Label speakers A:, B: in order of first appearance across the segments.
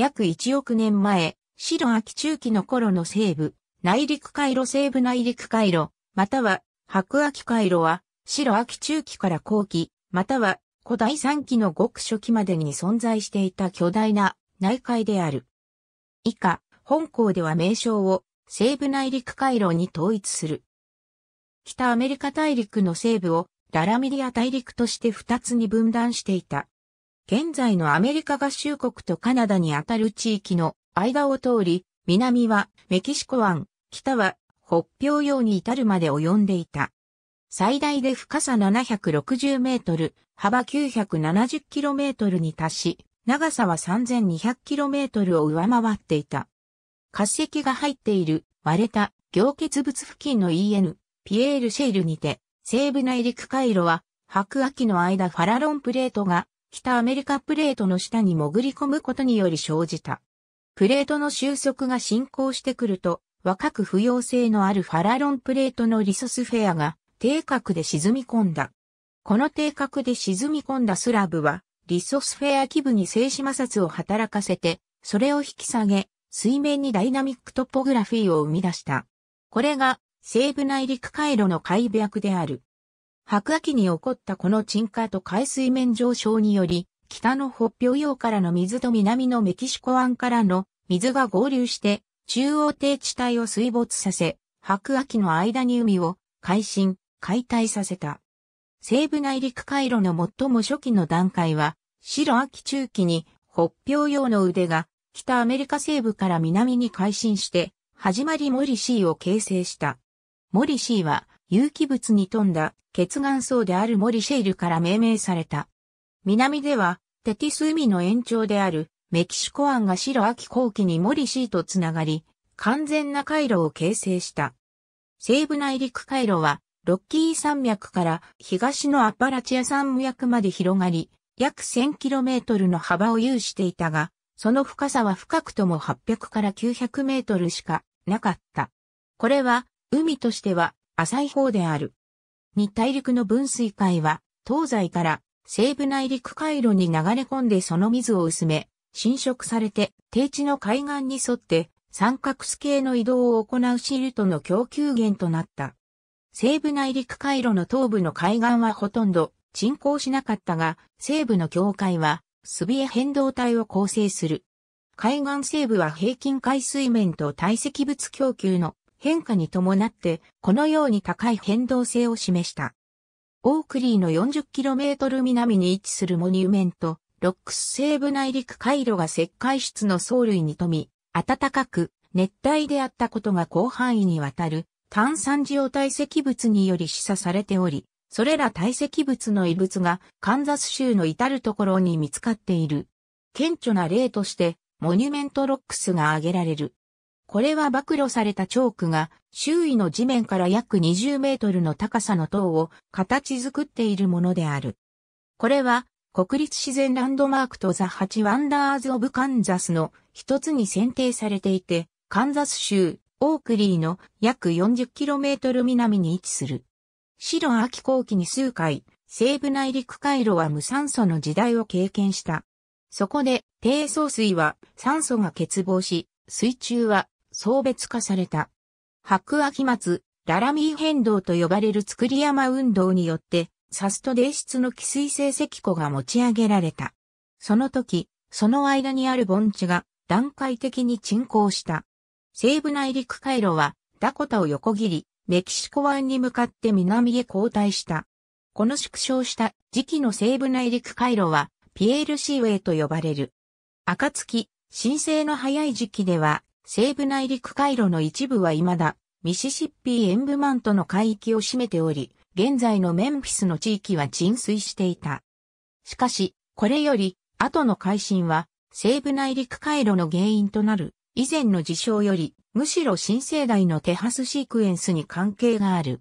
A: 約1億年前、白亜紀中期の頃の西部、内陸回路西部内陸回路、または白亜紀回路は、白亜紀中期から後期、または古代3期の極初期までに存在していた巨大な内海である。以下、本校では名称を西部内陸回路に統一する。北アメリカ大陸の西部をララミリア大陸として2つに分断していた。現在のアメリカ合衆国とカナダにあたる地域の間を通り、南はメキシコ湾、北は北氷洋に至るまで及んでいた。最大で深さ760メートル、幅970キロメートルに達し、長さは3200キロメートルを上回っていた。滑石が入っている割れた凝結物付近の EN、ピエールシェイルにて、西部内陸回路は白亜紀の間ファラロンプレートが北アメリカプレートの下に潜り込むことにより生じた。プレートの収束が進行してくると、若く不要性のあるファラロンプレートのリソスフェアが低角で沈み込んだ。この低角で沈み込んだスラブは、リソスフェア基部に静止摩擦を働かせて、それを引き下げ、水面にダイナミックトポグラフィーを生み出した。これが西部内陸回路の開脈である。白亜紀に起こったこの沈下と海水面上昇により、北の北氷洋からの水と南のメキシコ湾からの水が合流して、中央低地帯を水没させ、白亜紀の間に海を改新、解体させた。西部内陸回路の最も初期の段階は、白秋中期に北氷洋の腕が北アメリカ西部から南に改新して、始まりモリシーを形成した。モリシーは有機物に富んだ血岩層であるモリシェイルから命名された。南では、テティス海の延長であるメキシコ湾が白秋後期にモリシーとつながり、完全な回路を形成した。西部内陸回路は、ロッキー山脈から東のアパラチア山脈まで広がり、約 1000km の幅を有していたが、その深さは深くとも800から900メートルしかなかった。これは、海としては浅い方である。日大陸の分水海は、東西から西部内陸回路に流れ込んでその水を薄め、侵食されて低地の海岸に沿って三角ス系の移動を行うシルトの供給源となった。西部内陸回路の東部の海岸はほとんど沈降しなかったが、西部の境界はスビエ変動体を構成する。海岸西部は平均海水面と堆積物供給の変化に伴って、このように高い変動性を示した。オークリーの 40km 南に位置するモニュメント、ロックス西部内陸回路が石灰質の藻類に富み、暖かく熱帯であったことが広範囲にわたる炭酸塩堆積物により示唆されており、それら堆積物の遺物がカンザス州の至るところに見つかっている。顕著な例として、モニュメントロックスが挙げられる。これは暴露されたチョークが周囲の地面から約20メートルの高さの塔を形作っているものである。これは国立自然ランドマークとザ・ハチ・ワンダーズ・オブ・カンザスの一つに選定されていて、カンザス州オークリーの約4 0トル南に位置する。白秋後期に数回、西部内陸回路は無酸素の時代を経験した。そこで、低層水は酸素が欠乏し、水中は層別化された。白亜紀末、ララミー変動と呼ばれる作り山運動によって、サスと泥質の汽水性石湖が持ち上げられた。その時、その間にある盆地が段階的に沈降した。西部内陸回路はダコタを横切り、メキシコ湾に向かって南へ後退した。この縮小した時期の西部内陸回路はピエールシーウェイと呼ばれる。暁、申請の早い時期では西部内陸回路の一部は未だ、ミシシッピー・エンブマントの海域を占めており、現在のメンフィスの地域は浸水していた。しかし、これより、後の改新は、西部内陸回路の原因となる、以前の事象より、むしろ新生代のテハスシークエンスに関係がある。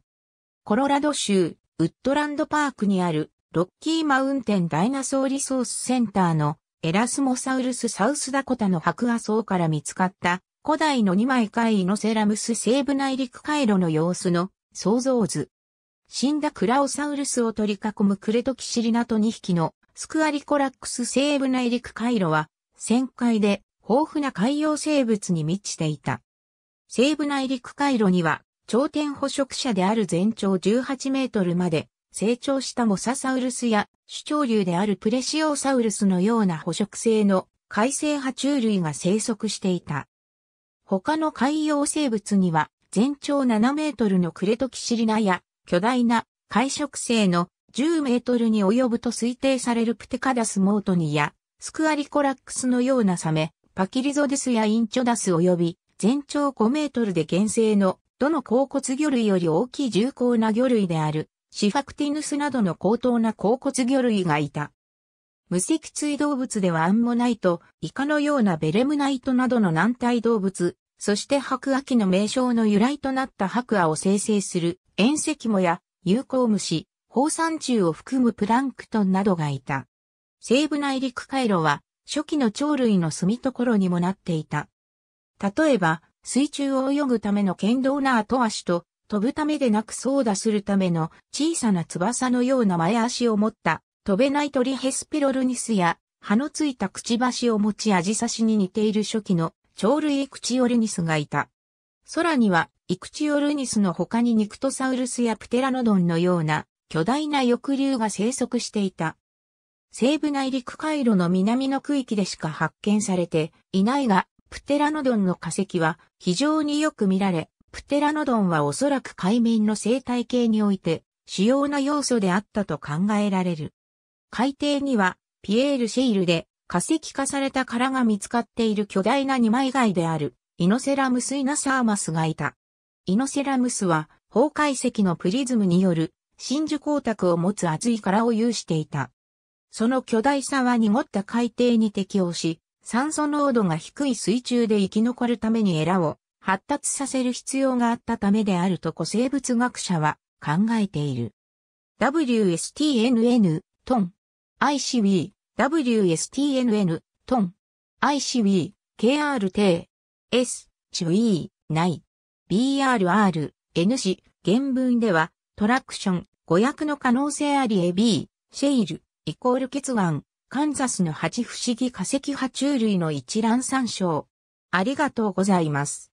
A: コロラド州、ウッドランドパークにある、ロッキーマウンテンダイナソーリソースセンターのエラスモサウルスサウスダコタの白亜層から見つかった古代の二枚貝のセラムス西部内陸回路の様子の想像図。死んだクラオサウルスを取り囲むクレトキシリナと2匹のスクアリコラックス西部内陸回路は旋回で豊富な海洋生物に満ちていた。西部内陸回路には頂点捕食者である全長18メートルまで成長したモササウルスや主張流であるプレシオサウルスのような捕食性の海生爬虫類が生息していた。他の海洋生物には全長7メートルのクレトキシリナや巨大な海食性の10メートルに及ぶと推定されるプテカダスモートニやスクアリコラックスのようなサメ、パキリゾデスやインチョダス及び全長5メートルで原生のどの甲骨魚類より大きい重厚な魚類であるシファクティヌスなどの高等な甲骨魚類がいた。無脊椎動物ではアンモナイト、イカのようなベレムナイトなどの軟体動物、そして白亜紀の名称の由来となった白亜を生成する、遠赤もや、有効虫、放散虫を含むプランクトンなどがいた。西部内陸回路は、初期の鳥類の住み所にもなっていた。例えば、水中を泳ぐための剣道な後足と、飛ぶためでなく操打するための小さな翼のような前足を持った飛べない鳥ヘスペロルニスや、葉のついたくちばしを持ちアジサシに似ている初期の鳥類イクチオルニスがいた。空には、イクチオルニスの他にニクトサウルスやプテラノドンのような巨大な翼竜が生息していた。西部内陸回路の南の区域でしか発見されていないが、プテラノドンの化石は非常によく見られ、プテラノドンはおそらく海面の生態系において主要な要素であったと考えられる。海底には、ピエール・シェイルで化石化された殻が見つかっている巨大な二枚貝である、イノセラムス・イナサーマスがいた。イノセラムスは、崩壊石のプリズムによる真珠光沢を持つ厚い殻を有していた。その巨大さは濁った海底に適応し、酸素濃度が低い水中で生き残るためにエラを発達させる必要があったためであると古生物学者は考えている。WSTNN トン ICW、WSTNN、トン。ICW、KRT、S、イー、ない。BRR、N 氏、原文では、トラクション、誤訳の可能性あり AB、シェイル、イコール結眼、カンザスの八不思議化石爬虫類の一覧参照。ありがとうございます。